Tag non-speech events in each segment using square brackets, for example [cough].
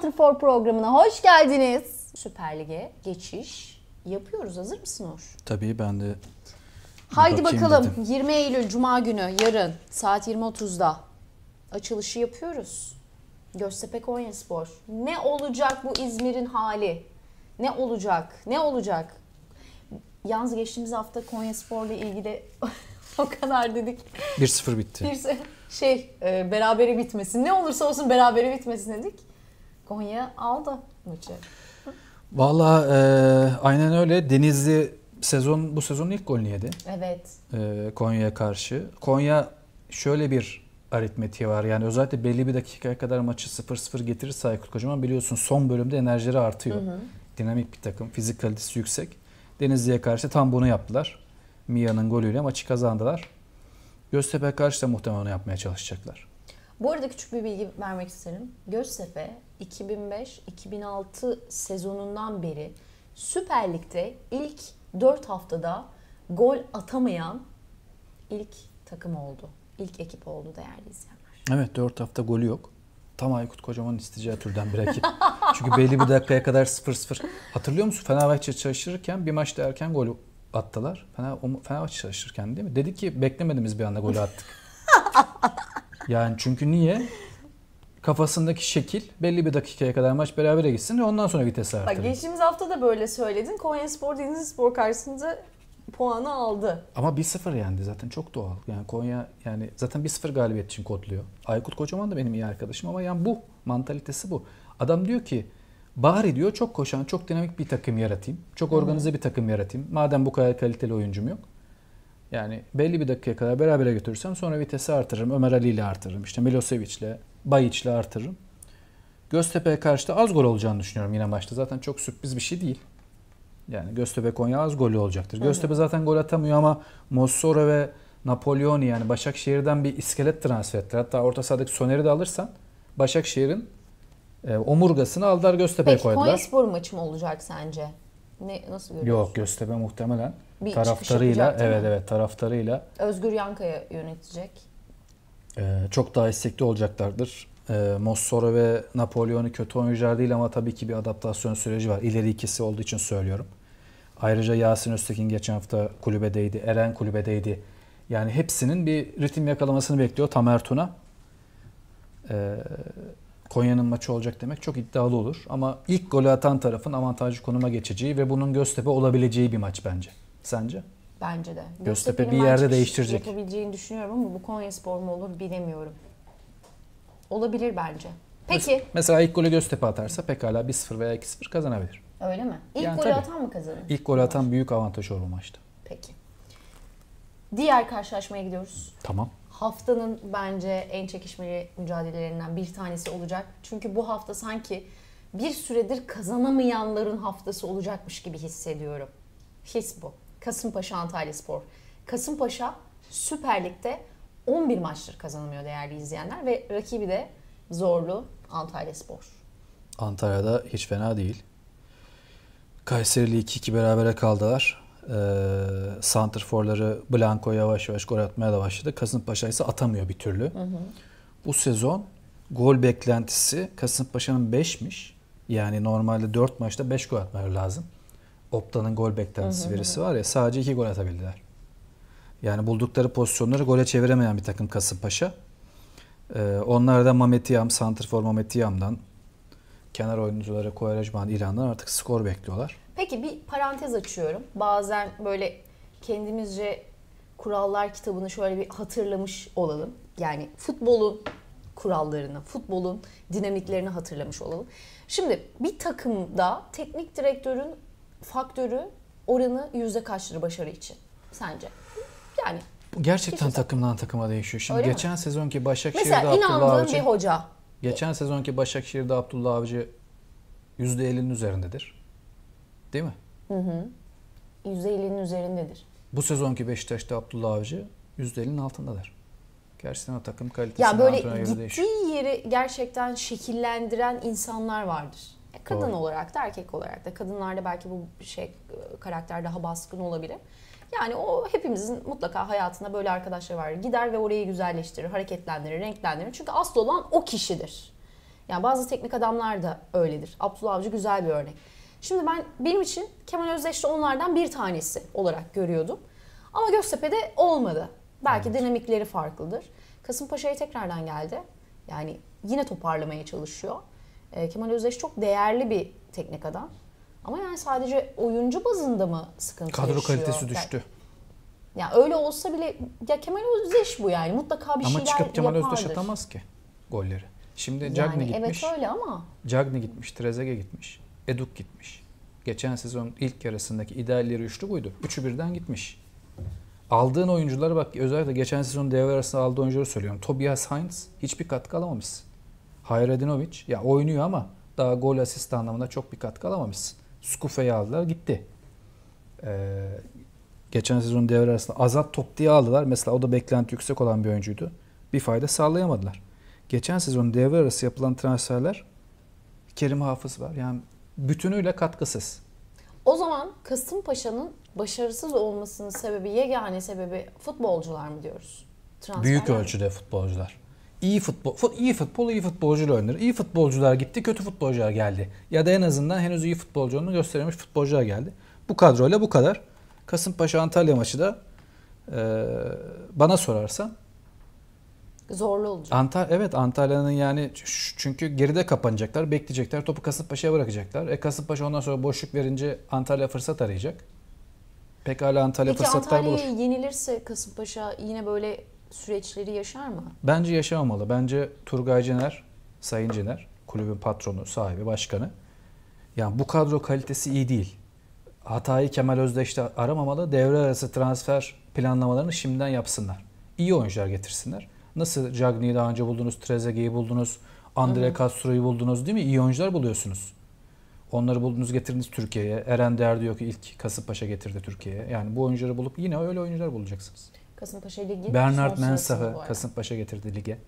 Santrfor programına hoş geldiniz. Süper Lig'e geçiş yapıyoruz. Hazır mısın Uğur? Tabii ben de Haydi bakalım dedim. 20 Eylül Cuma günü yarın saat 20.30'da açılışı yapıyoruz. Göztepe Konyaspor. Ne olacak bu İzmir'in hali? Ne olacak? Ne olacak? Yalnız geçtiğimiz hafta Konyaspor'la ilgili [laughs] o kadar dedik. 1-0 bitti. Bir, şey e, berabere bitmesin. Ne olursa olsun berabere bitmesin dedik. Konya aldı maçı. Valla e, aynen öyle. Denizli sezon bu sezon ilk golünü yedi. Evet. E, Konya'ya karşı. Konya şöyle bir aritmetiği var. Yani özellikle belli bir dakikaya kadar maçı 0-0 getirirse Aykut Kocaman biliyorsun son bölümde enerjileri artıyor. Hı hı. Dinamik bir takım. Fizik kalitesi yüksek. Denizli'ye karşı tam bunu yaptılar. Mia'nın golüyle maçı kazandılar. Göztepe karşı da muhtemelen yapmaya çalışacaklar. Bu arada küçük bir bilgi vermek isterim. Göztepe 2005-2006 sezonundan beri Süper Lig'de ilk 4 haftada gol atamayan ilk takım oldu. İlk ekip oldu değerli izleyenler. Evet 4 hafta golü yok. Tam Aykut Kocaman isteyeceği türden bir ekip. [laughs] Çünkü belli bir dakikaya kadar 0-0. Hatırlıyor musun Fenerbahçe çalışırken bir maçta erken gol attılar. Fener, Fenerbahçe çalışırken değil mi? Dedi ki beklemediğimiz bir anda golü attık. [laughs] Yani çünkü niye? kafasındaki şekil belli bir dakikaya kadar maç berabere gitsin ve ondan sonra vitesi artırır. Bak geçtiğimiz hafta da böyle söyledin. Konya Spor Denizli Spor karşısında puanı aldı. Ama 1-0 yendi zaten çok doğal. Yani Konya yani zaten 1-0 galibiyet için kodluyor. Aykut Kocaman da benim iyi arkadaşım ama yani bu mantalitesi bu. Adam diyor ki bari diyor çok koşan, çok dinamik bir takım yaratayım. Çok organize bir takım yaratayım. Madem bu kadar kaliteli oyuncum yok. Yani belli bir dakikaya kadar berabere götürürsem sonra vitesi artırırım. Ömer Ali ile artırırım. İşte Milosevic ile, Bayiç ile artırırım. Göztepe'ye karşı da az gol olacağını düşünüyorum yine maçta. Zaten çok sürpriz bir şey değil. Yani Göztepe Konya az golü olacaktır. Hı. Göztepe zaten gol atamıyor ama Mossoro ve Napolyoni yani Başakşehir'den bir iskelet transfer ettiler. Hatta orta sahadaki Soner'i de alırsan Başakşehir'in e, omurgasını aldılar Göztepe'ye koydular. Peki spor maçı mı olacak sence? Ne, nasıl görüyorsun? Yok Göztepe muhtemelen bir taraftarıyla evet evet taraftarıyla Özgür Yankaya yönetecek. Ee, çok daha istekli olacaklardır. Ee, Mossoro ve Napolyon'u kötü oyuncular değil ama tabii ki bir adaptasyon süreci var. İleri ikisi olduğu için söylüyorum. Ayrıca Yasin Öztekin geçen hafta kulübedeydi. Eren kulübedeydi. Yani hepsinin bir ritim yakalamasını bekliyor Tamer Tuna. Ee, Konya'nın maçı olacak demek çok iddialı olur. Ama ilk golü atan tarafın avantajlı konuma geçeceği ve bunun Göztepe olabileceği bir maç bence. Sence? Bence de. Göztepe bir yerde değiştirecek. Yapabileceğini düşünüyorum ama bu Konya Spor mu olur bilemiyorum. Olabilir bence. Peki. Mesela ilk golü Göztepe atarsa pekala 1-0 veya 2-0 kazanabilir. Öyle mi? İlk yani golü tabii. atan mı kazanır? İlk golü atan büyük avantaj olur maçta. Peki. Diğer karşılaşmaya gidiyoruz. Tamam. Haftanın bence en çekişmeli mücadelelerinden bir tanesi olacak. Çünkü bu hafta sanki bir süredir kazanamayanların haftası olacakmış gibi hissediyorum. His bu. Kasımpaşa Antalya Spor. Kasımpaşa Süper Lig'de 11 maçtır kazanamıyor değerli izleyenler ve rakibi de zorlu Antalya Spor. Antalya'da hiç fena değil. Kayseri'li 2-2 berabere kaldılar. Ee, Santrforları Blanco yavaş yavaş gol atmaya da başladı. Kasımpaşa ise atamıyor bir türlü. Hı hı. Bu sezon gol beklentisi Kasımpaşa'nın 5'miş. Yani normalde 4 maçta 5 gol atmaları lazım. Opta'nın gol beklentisi verisi var ya sadece iki gol atabildiler. Yani buldukları pozisyonları gole çeviremeyen bir takım Kasımpaşa. Ee, onlar da Mametiyam, Santrfor Mametiyam'dan kenar oyuncuları Koyarajman İran'dan artık skor bekliyorlar. Peki bir parantez açıyorum. Bazen böyle kendimizce kurallar kitabını şöyle bir hatırlamış olalım. Yani futbolun kurallarını, futbolun dinamiklerini hatırlamış olalım. Şimdi bir takımda teknik direktörün faktörü oranı yüzde kaçtır başarı için sence? Yani Gerçekten kişisel. takımdan takıma değişiyor. Şimdi Öyle geçen mi? sezonki Başakşehir'de Mesela Abdullah Avcı. bir hoca. Geçen sezonki Başakşehir'de Abdullah Avcı %50'nin üzerindedir. Değil mi? Hı hı. %50'nin üzerindedir. Bu sezonki Beşiktaş'ta Abdullah Avcı %50'nin altındadır. Gerçekten o takım kalitesi. Ya böyle gittiği yeri gerçekten şekillendiren insanlar vardır. Kadın Doğru. olarak da erkek olarak da. Kadınlarda belki bu şey ıı, karakter daha baskın olabilir. Yani o hepimizin mutlaka hayatında böyle arkadaşları var. Gider ve orayı güzelleştirir, hareketlendirir, renklendirir. Çünkü asıl olan o kişidir. Yani bazı teknik adamlar da öyledir. Abdullah Avcı güzel bir örnek. Şimdi ben benim için Kemal Özdeş de onlardan bir tanesi olarak görüyordum. Ama Göztepe'de olmadı. Belki evet. dinamikleri farklıdır. Kasımpaşa'ya tekrardan geldi. Yani yine toparlamaya çalışıyor. E, Kemal Özdeş çok değerli bir teknik adam. Ama yani sadece oyuncu bazında mı sıkıntı Kadro yaşıyor? Kadro kalitesi düştü. yani, yani öyle olsa bile ya Kemal Özdeş bu yani mutlaka bir ama şeyler çıkıp Kemal yapardır. Özdeş atamaz ki golleri. Şimdi Cagney yani, gitmiş. Evet öyle ama. Cagney gitmiş, Trezege gitmiş, Eduk gitmiş. Geçen sezon ilk yarısındaki idealleri üçlü buydu. Üçü birden gitmiş. Aldığın oyunculara bak özellikle geçen sezon devre arasında aldığı oyuncuları söylüyorum. Tobias Hines hiçbir katkı alamamışsın. Hayredinovic ya oynuyor ama daha gol asist anlamında çok bir katkı alamamışsın. Skufe'yi aldılar gitti. Ee, geçen sezon devre arasında Azat top diye aldılar. Mesela o da beklenti yüksek olan bir oyuncuydu. Bir fayda sağlayamadılar. Geçen sezon devre arası yapılan transferler Kerim Hafız var. Yani bütünüyle katkısız. O zaman Kasımpaşa'nın başarısız olmasının sebebi, yegane sebebi futbolcular mı diyoruz? Transfer Büyük ölçüde futbolcular iyi futbol, fut, iyi futbol iyi futbolcuyla oynanır. İyi futbolcular gitti, kötü futbolcular geldi. Ya da en azından henüz iyi futbolcu göstermemiş futbolcular geldi. Bu kadroyla bu kadar. Kasımpaşa Antalya maçı da e, bana sorarsan zorlu olacak. Antal evet Antalya'nın yani çünkü geride kapanacaklar, bekleyecekler, topu Kasımpaşa'ya bırakacaklar. E Kasımpaşa ondan sonra boşluk verince Antalya fırsat arayacak. Pekala Antalya Peki, fırsatlar Antalya bulur. Peki Antalya'yı yenilirse Kasımpaşa yine böyle süreçleri yaşar mı? Bence yaşamamalı. Bence Turgay Cener, Sayın Cener, kulübün patronu, sahibi, başkanı. Yani bu kadro kalitesi iyi değil. Hatayı Kemal Özdeş'te aramamalı. Devre arası transfer planlamalarını şimdiden yapsınlar. İyi oyuncular getirsinler. Nasıl Cagney'i daha önce buldunuz, Trezeguet'i buldunuz, Andre Castro'yu buldunuz değil mi? İyi oyuncular buluyorsunuz. Onları buldunuz getirdiniz Türkiye'ye. Eren Derdi yok ilk Kasımpaşa getirdi Türkiye'ye. Yani bu oyuncuları bulup yine öyle oyuncular bulacaksınız. Kasımpaşa Ligi. Bernard Mensah'ı Kasımpaşa getirdi lige.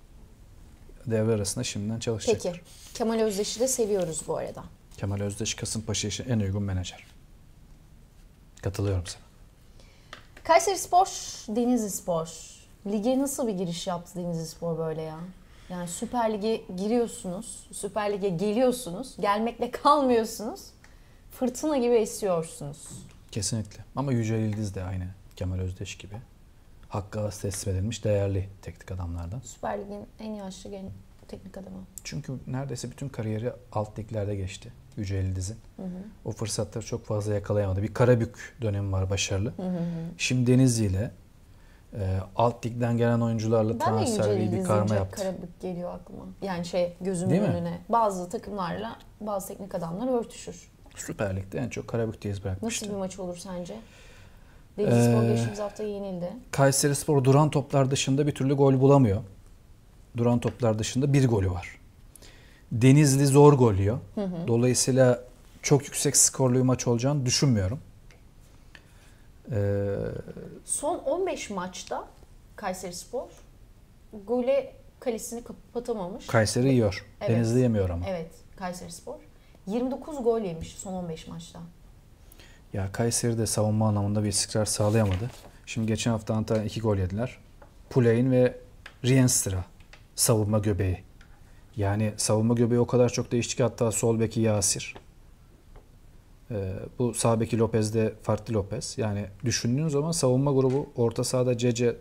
Devre arasında şimdiden çalışacak. Peki. Kemal Özdeş'i de seviyoruz bu arada. Kemal Özdeş Kasımpaşa için en uygun menajer. Katılıyorum sana. Kayseri Spor, Denizli Spor. Lige nasıl bir giriş yaptı Denizli Spor böyle ya? Yani Süper Lig'e giriyorsunuz, Süper Lig'e geliyorsunuz, gelmekle kalmıyorsunuz. Fırtına gibi esiyorsunuz. Kesinlikle. Ama Yücel Yıldız da aynı Kemal Özdeş gibi. Hakk'a teslim edilmiş değerli teknik adamlardan. Süper Lig'in en yaşlı gen teknik adamı. Çünkü neredeyse bütün kariyeri alt liglerde geçti. Yücel Diz'in. O fırsatları çok fazla yakalayamadı. Bir Karabük dönemi var başarılı. Hı hı Şimdi Denizli ile e, alt ligden gelen oyuncularla ben transferli bir karma yaptı. Karabük geliyor aklıma. Yani şey gözümün Değil önüne. Mi? Bazı takımlarla bazı teknik adamlar örtüşür. Süper Lig'de en çok Karabük'teyiz bırakmıştı. Nasıl bir maç olur sence? Denizlispor ee, geçtiğimiz hafta yenildi. Kayseri Spor duran toplar dışında bir türlü gol bulamıyor. Duran toplar dışında bir golü var. Denizli zor golüyor. Hı hı. Dolayısıyla çok yüksek skorlu bir maç olacağını düşünmüyorum. Ee, Son 15 maçta Kayseri Spor gole kalesini kapatamamış. Kayseri yiyor. Evet. Denizli yemiyor ama. Evet. Kayseri Spor. 29 gol yemiş son 15 maçta. Ya Kayseri de savunma anlamında bir istikrar sağlayamadı. Şimdi geçen hafta Antalya iki gol yediler. Puleyin ve Rienstra savunma göbeği. Yani savunma göbeği o kadar çok değişti ki hatta sol beki Yasir. Ee, bu sağ beki Lopez de farklı Lopez. Yani düşündüğün zaman savunma grubu orta sahada Cece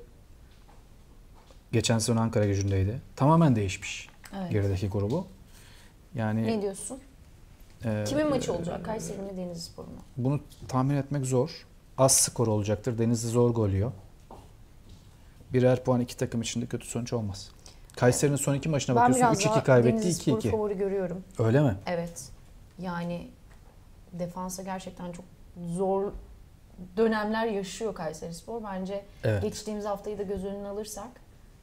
geçen sezon Ankara gücündeydi. Tamamen değişmiş evet. gerideki grubu. Yani Ne diyorsun? Ee, Kimin maçı olacak? Kayseri mi Denizli Spor mu? Bunu tahmin etmek zor. Az skor olacaktır. Denizli zor golüyor. Birer puan iki takım içinde kötü sonuç olmaz. Kayseri'nin son iki maçına ben bakıyorsun 3-2 kaybetti 2-2. Ben favori görüyorum. Öyle mi? Evet. Yani defansa gerçekten çok zor dönemler yaşıyor Kayseri Spor. Bence evet. geçtiğimiz haftayı da göz önüne alırsak.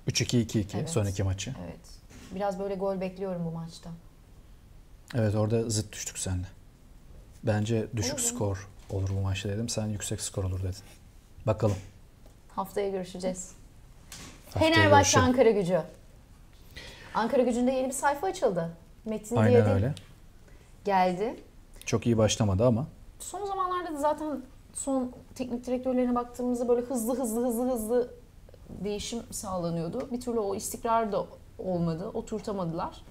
3-2-2-2 evet. son iki maçı. Evet. Biraz böyle gol bekliyorum bu maçta. Evet orada zıt düştük senle. Bence düşük olur skor olur bu maçta dedim. Sen yüksek skor olur dedin. Bakalım. Haftaya görüşeceğiz. Haftaya Fenerbahçe görüşelim. Ankara gücü. Ankara gücünde yeni bir sayfa açıldı. Metin Aynen diye öyle. geldi. Çok iyi başlamadı ama. Son zamanlarda da zaten son teknik direktörlerine baktığımızda böyle hızlı hızlı hızlı hızlı değişim sağlanıyordu. Bir türlü o istikrar da olmadı. Oturtamadılar.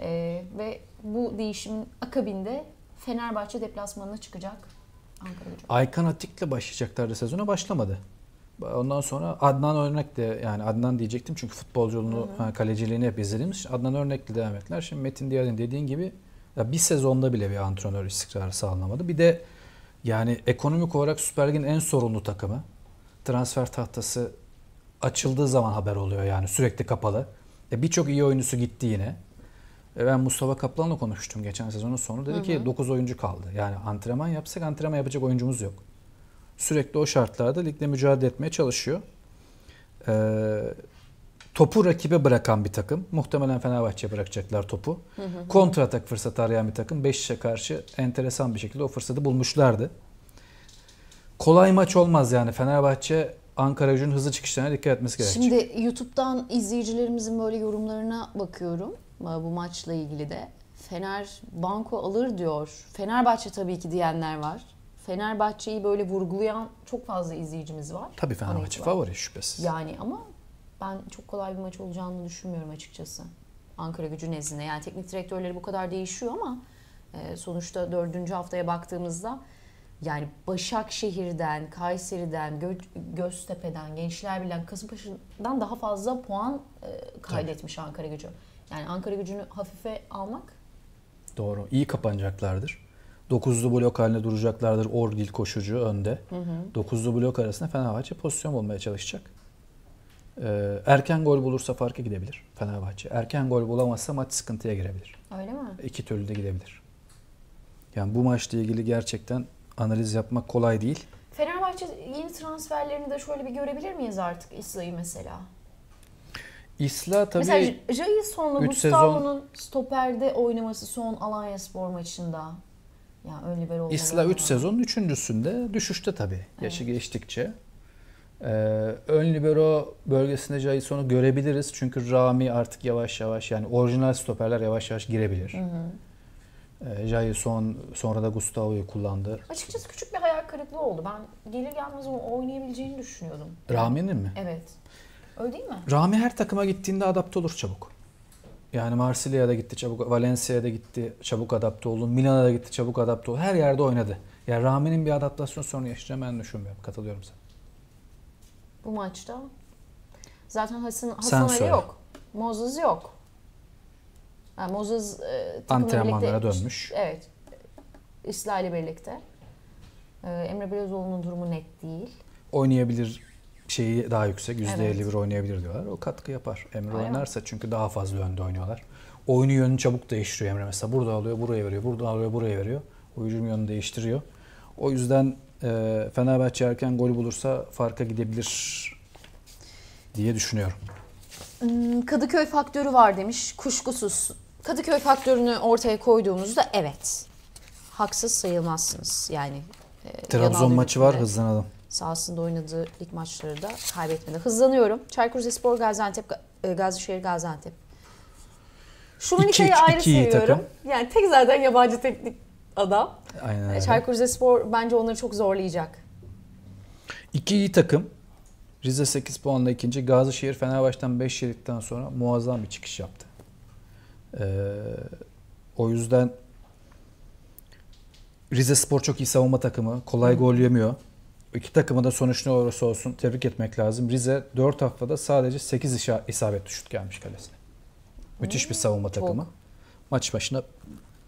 E, ve bu değişimin akabinde Fenerbahçe deplasmanına çıkacak Ankara Aykan Atik'le başlayacaklardı sezona başlamadı. Ondan sonra Adnan Örnek de yani Adnan diyecektim çünkü futbolculuğunu, hı hı. kaleciliğini hep izlediğimiz Adnan Örnek'le devam ettiler. Şimdi Metin Diyar'ın dediğin gibi ya bir sezonda bile bir antrenör istikrarı sağlanamadı. Bir de yani ekonomik olarak Süper Lig'in en sorunlu takımı. Transfer tahtası açıldığı zaman haber oluyor yani sürekli kapalı. E Birçok iyi oyuncusu gitti yine. E, ben Mustafa Kaplan'la konuştum geçen sezonun sonu. Dedi hı hı. ki 9 oyuncu kaldı. Yani antrenman yapsak antrenman yapacak oyuncumuz yok. Sürekli o şartlarda ligde mücadele etmeye çalışıyor. Ee, topu rakibe bırakan bir takım. Muhtemelen Fenerbahçe bırakacaklar topu. kontratak hı. fırsatı arayan bir takım. Beşiktaş'a karşı enteresan bir şekilde o fırsatı bulmuşlardı. Kolay maç olmaz yani. Fenerbahçe Ankara gücünün hızlı çıkışlarına dikkat etmesi gerekiyor. Şimdi YouTube'dan izleyicilerimizin böyle yorumlarına bakıyorum. E, bu maçla ilgili de. Fener banko alır diyor. Fenerbahçe tabii ki diyenler var. Fenerbahçe'yi böyle vurgulayan çok fazla izleyicimiz var. Tabii Fenerbahçe favori şüphesiz. Yani ama ben çok kolay bir maç olacağını düşünmüyorum açıkçası. Ankara gücü nezdinde. Yani teknik direktörleri bu kadar değişiyor ama e, sonuçta dördüncü haftaya baktığımızda yani Başakşehir'den, Kayseri'den, Gö Göztepe'den, Gençler Birliği'den, Kasımpaşa'dan daha fazla puan e, kaydetmiş Ankara gücü. Yani Ankara gücünü hafife almak. Doğru. İyi kapanacaklardır. Dokuzlu blok haline duracaklardır. Orgil koşucu önde. Hı hı. Dokuzlu blok arasında Fenerbahçe pozisyon bulmaya çalışacak. Ee, erken gol bulursa farkı gidebilir Fenerbahçe. Erken gol bulamazsa maç sıkıntıya girebilir. Öyle mi? İki türlü de gidebilir. Yani bu maçla ilgili gerçekten analiz yapmak kolay değil. Fenerbahçe yeni transferlerini de şöyle bir görebilir miyiz artık İsla'yı mesela? İsla tabii Mesela Jair sonla Gustavo'nun sezon... stoperde oynaması son Alanya Spor maçında. Yani ön libero İsla 3 sezonun üçüncüsünde düşüşte tabii evet. geçtikçe. Ee, ön libero bölgesinde Jailson'u görebiliriz. Çünkü Rami artık yavaş yavaş yani orijinal stoperler yavaş yavaş girebilir. Hı hı. Ee, Jailson sonra da Gustavo'yu kullandı. Açıkçası küçük bir hayal kırıklığı oldu. Ben gelir gelmez onu oynayabileceğini düşünüyordum. Rami'nin mi? Evet. Öyle değil mi? Rami her takıma gittiğinde adapte olur çabuk. Yani Marsilya'da gitti çabuk, Valencia'da gitti çabuk adapte oldu, Milan'a da gitti çabuk adapte oldu. Her yerde oynadı. Yani Rami'nin bir adaptasyon sorunu yaşayacağını ben düşünmüyorum. Katılıyorum sana. Bu maçta zaten Hasan, Hasan Ali yok. Moses yok. Yani Moses e, antrenmanlara birlikte, dönmüş. Evet. İsrail'le birlikte. E, Emre Belözoğlu'nun durumu net değil. Oynayabilir şeyi daha yüksek. %51 evet. oynayabilir diyorlar. O katkı yapar. Emre Aynen. oynarsa çünkü daha fazla önde oynuyorlar. Oyunu yönünü çabuk değiştiriyor Emre. Mesela burada alıyor, buraya veriyor. Burada alıyor, buraya veriyor. Oyuncunun yönünü değiştiriyor. O yüzden e, Fenerbahçe erken gol bulursa farka gidebilir diye düşünüyorum. Hmm, Kadıköy faktörü var demiş. Kuşkusuz. Kadıköy faktörünü ortaya koyduğumuzda evet. Haksız sayılmazsınız. Yani e, Trabzon maçı var hızlanalım sahasında oynadığı lig maçları da kaybetmedi. Hızlanıyorum. Çaykur Rizespor, Gaziantep, e, Gazişehir, Gaziantep. Şumanika'yı ayrı iki seviyorum. Takım. Yani tek zaten yabancı teknik adam. Aynen e, Çaykur Rizespor bence onları çok zorlayacak. İki iyi takım. Rize 8 puanla ikinci. Gazişehir Fenerbahçe'den 5 yedikten sonra muazzam bir çıkış yaptı. Ee, o yüzden Rize Spor çok iyi savunma takımı. Kolay gol yemiyor. İki takımı da sonuç ne olursa olsun tebrik etmek lazım. Rize 4 haftada sadece 8 isabet şut gelmiş kalesine. Müthiş bir savunma takımı. Çok. Maç başına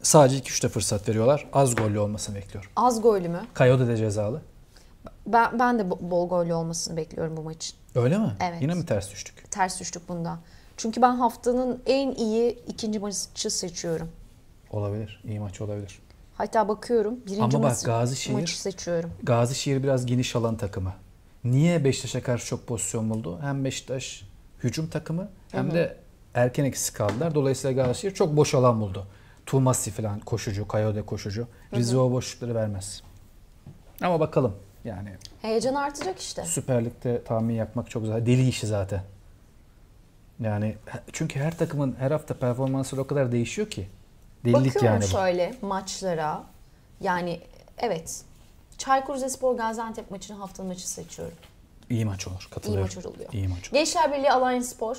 sadece 2-3 fırsat veriyorlar. Az gollü olmasını bekliyorum. Az gollü mü? Kayoda da cezalı. Ben, ben de bol gollü olmasını bekliyorum bu maçın. Öyle mi? Evet. Yine mi ters düştük? Ters düştük bunda. Çünkü ben haftanın en iyi ikinci maçı seçiyorum. Olabilir. İyi maç olabilir. Hatta bakıyorum birinci Ama bak, Gazişehir, maçı seçiyorum. Gazişehir biraz geniş alan takımı. Niye Beşiktaş'a karşı çok pozisyon buldu? Hem Beşiktaş hücum takımı hem Hı-hı. de erken eksik kaldılar. Dolayısıyla Gazişehir çok boş alan buldu. Tumasi falan koşucu, Kayode koşucu. Rizzo boşlukları vermez. Ama bakalım yani. Heyecan artacak işte. Süper Lig'de tahmin yapmak çok zaten deli işi zaten. Yani çünkü her takımın her hafta performansı o kadar değişiyor ki. Delilik Bakıyorum yani şöyle maçlara. Yani evet. Çaykur Rizespor Gaziantep maçını haftanın maçı seçiyorum. İyi maç olur. Katılıyorum. İyi maç oluyor. İyi maç olur. Gençler Birliği Alanya Spor.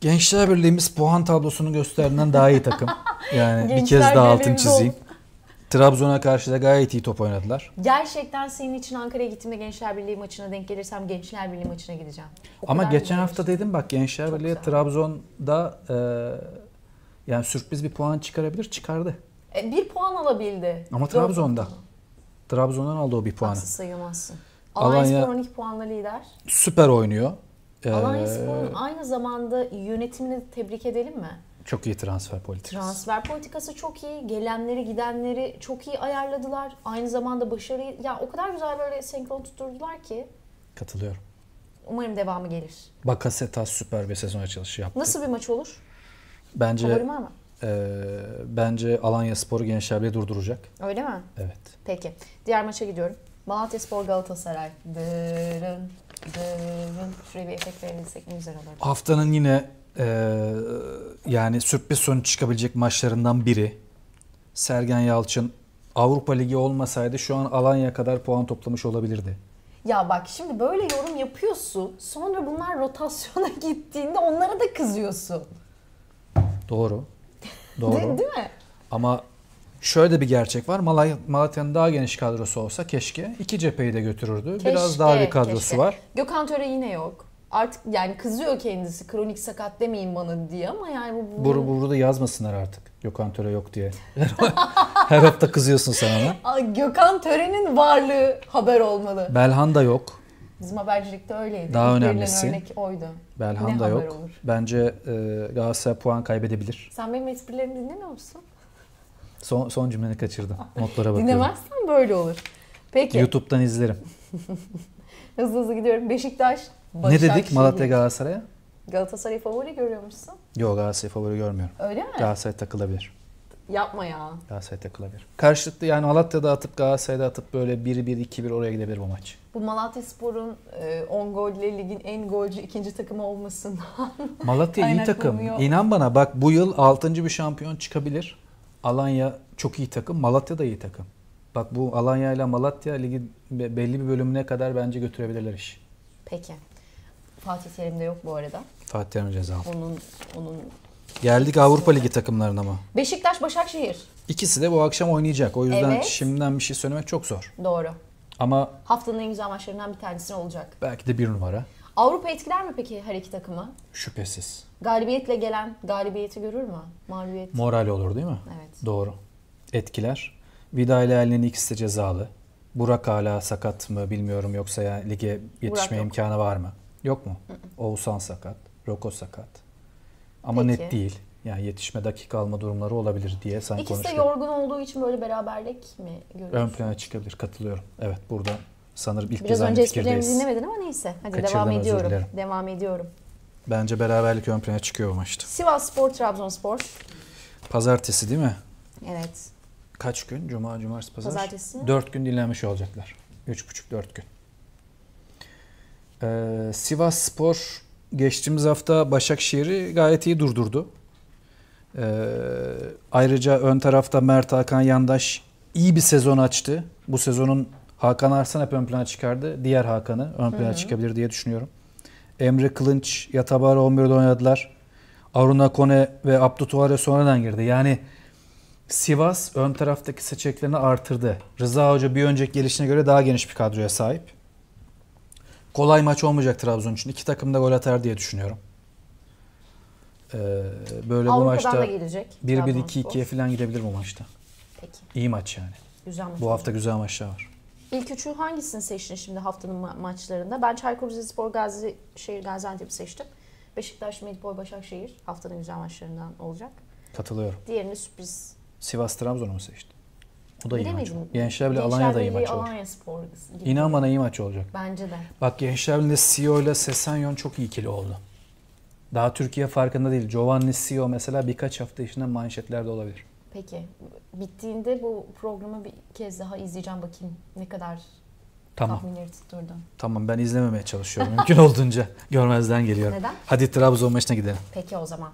Gençler Birliği'miz puan tablosunu gösterdiğinden daha iyi takım. [laughs] Yani bir kez daha altın çizeyim. Trabzon'a karşı da gayet iyi top oynadılar. Gerçekten senin için Ankara'ya gittiğimde Gençler Birliği maçına denk gelirsem Gençler Birliği maçına gideceğim. O Ama geçen hafta dedim bak Gençler Çok Birliği güzel. Trabzon'da e, yani sürpriz bir puan çıkarabilir, çıkardı. E, bir puan alabildi. Ama Trabzon'da. Trabzon'dan aldı o bir puanı. Haksız sayılmazsın. Alanya Spor 12 puanla lider. Süper oynuyor. Ee, Alanya aynı zamanda yönetimini tebrik edelim mi? Çok iyi transfer politikası. Transfer politikası çok iyi. Gelenleri gidenleri çok iyi ayarladılar. Aynı zamanda başarıyı ya o kadar güzel böyle senkron tutturdular ki. Katılıyorum. Umarım devamı gelir. Bakasetas süper bir sezon açılışı yaptı. Nasıl bir maç olur? Bence Favorim var mı? e, bence Alanya Spor'u Gençler durduracak. Öyle mi? Evet. Peki. Diğer maça gidiyorum. Malatya Spor Galatasaray. Dırın, dırın. Şuraya bir efekt verebilsek ne güzel olur. Haftanın yine e, yani sürpriz sonuç çıkabilecek maçlarından biri. Sergen Yalçın Avrupa Ligi olmasaydı şu an Alanya kadar puan toplamış olabilirdi. Ya bak şimdi böyle yorum yapıyorsun. Sonra bunlar rotasyona [laughs] gittiğinde onlara da kızıyorsun. Doğru. [laughs] Doğru. değil, değil mi? Ama şöyle de bir gerçek var. Malay Malatya'nın daha geniş kadrosu olsa keşke iki cepheyi de götürürdü. Keşke, Biraz daha bir kadrosu keşke. var. Gökhan Töre yine yok. Artık yani kızıyor kendisi kronik sakat demeyin bana diye ama yani bu... Bunu... Bur burada yazmasınlar artık Gökhan Töre yok diye. [laughs] Her hafta kızıyorsun sen ona. Gökhan Töre'nin varlığı haber olmalı. Belhan da yok. Bizim habercilikte öyleydi. Daha önemlisi. örnek oydu. Belhanda ne yok. Olur? Bence e, Galatasaray puan kaybedebilir. Sen benim esprilerimi dinlemiyor musun? Son, son cümleni kaçırdım. Notlara bakıyorum. Dinlemezsen böyle olur. Peki. YouTube'dan izlerim. [laughs] hızlı hızlı gidiyorum. Beşiktaş. Başak, ne dedik Malatya Galatasaray'a? Galatasaray'ı favori görüyor musun? Yok Galatasaray'ı favori görmüyorum. Öyle mi? Galatasaray takılabilir. Yapma ya. Galatasaray takılabilir. Karşılıklı yani Malatya'da atıp Galatasaray'da atıp böyle 1-1-2-1 oraya gidebilir bu maç. Bu Malatya Spor'un 10 e, golle ligin en golcü ikinci takımı olmasından [laughs] Malatya iyi takım. İnan bana bak bu yıl 6. bir şampiyon çıkabilir. Alanya çok iyi takım. Malatya da iyi takım. Bak bu Alanya ile Malatya ligi belli bir bölümüne kadar bence götürebilirler iş. Peki. Fatih Terim de yok bu arada. Fatih Terim Cezalı. Onun, onun Geldik Avrupa Ligi takımlarına mı? Beşiktaş, Başakşehir. İkisi de bu akşam oynayacak. O yüzden Evet. şimdiden bir şey söylemek çok zor. Doğru. Ama Haftanın en güzel maçlarından bir tanesi olacak. belki de bir numara. Avrupa etkiler mi peki her iki takımı? Şüphesiz. Galibiyetle gelen galibiyeti görür mü? Mağlubiyet. Moral olur değil mi? Evet. Doğru. Etkiler. Vida ile Elneni ikisi de cezalı. Burak hala sakat mı bilmiyorum yoksa ya lige yetişme yok. imkanı var mı? Yok mu? Oğuzhan sakat. Roko sakat. Ama Peki. net değil. Yani yetişme dakika alma durumları olabilir diye sen İkisi konuştun. İkisi de yorgun olduğu için böyle beraberlik mi görüyorsun? Ön plana çıkabilir. Katılıyorum. Evet burada sanırım ilk Biraz kez aynı önce esprilerimizi dinlemedin ama neyse. Hadi Kaçırdım, devam ediyorum. Devam ediyorum. Bence beraberlik ön plana çıkıyor bu maçta. Sivas Spor, Trabzonspor. Pazartesi değil mi? Evet. Kaç gün? Cuma, cumartesi, pazar. Pazartesi. dört gün dinlenmiş olacaklar. üç buçuk dört gün. Ee, Sivas Spor geçtiğimiz hafta Başakşehir'i gayet iyi durdurdu. Ee, ayrıca ön tarafta Mert Hakan Yandaş iyi bir sezon açtı. Bu sezonun Hakan Arslan hep ön plana çıkardı. Diğer Hakan'ı ön plana Hı-hı. çıkabilir diye düşünüyorum. Emre Kılınç, Yatabara 11'de oynadılar. Aruna Kone ve Abdu Tuare sonradan girdi. Yani Sivas ön taraftaki seçeneklerini artırdı. Rıza Hoca bir önceki gelişine göre daha geniş bir kadroya sahip kolay maç olmayacak Trabzon için. İki takım da gol atar diye düşünüyorum. Ee, böyle Avrupa'dan bu maçta 1-1-2-2'ye falan gidebilir bu maçta. Peki. İyi maç yani. Güzel maç. Bu olacak. hafta güzel maçlar var. İlk üçü hangisini seçtin şimdi haftanın ma- maçlarında? Ben Çaykur Rizespor Gazi, şehir Gaziantep'i seçtim. Beşiktaş, Medipol, Başakşehir haftanın güzel maçlarından olacak. Katılıyorum. Diğerini sürpriz. Sivas Trabzon'u mu seçtin? O da iyi maç. Mi? Gençler bile Alanya'da iyi maç olacak. Alanya Spor İnan bana iyi maç olacak. Bence de. Bak Gençler Birliği'nde Sio e ile Sesenyon çok iyi ikili oldu. Daha Türkiye farkında değil. Giovanni CEO mesela birkaç hafta içinde manşetlerde olabilir. Peki. Bittiğinde bu programı bir kez daha izleyeceğim bakayım ne kadar Tamam. Tahminleri tutturdu. Tamam ben izlememeye çalışıyorum. Mümkün olduğunca [laughs] görmezden geliyorum. Neden? Hadi Trabzon maçına gidelim. Peki o zaman.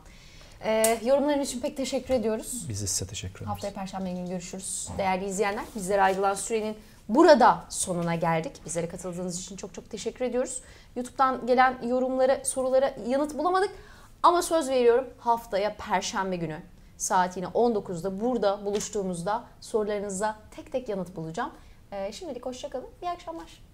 E, ee, yorumlarınız için pek teşekkür ediyoruz. Biz de size teşekkür ederiz. Haftaya Perşembe günü görüşürüz. Değerli izleyenler bizlere ayrılan sürenin burada sonuna geldik. Bizlere katıldığınız için çok çok teşekkür ediyoruz. YouTube'dan gelen yorumlara, sorulara yanıt bulamadık. Ama söz veriyorum haftaya Perşembe günü saat yine 19'da burada buluştuğumuzda sorularınıza tek tek yanıt bulacağım. Ee, şimdilik hoşçakalın. İyi akşamlar.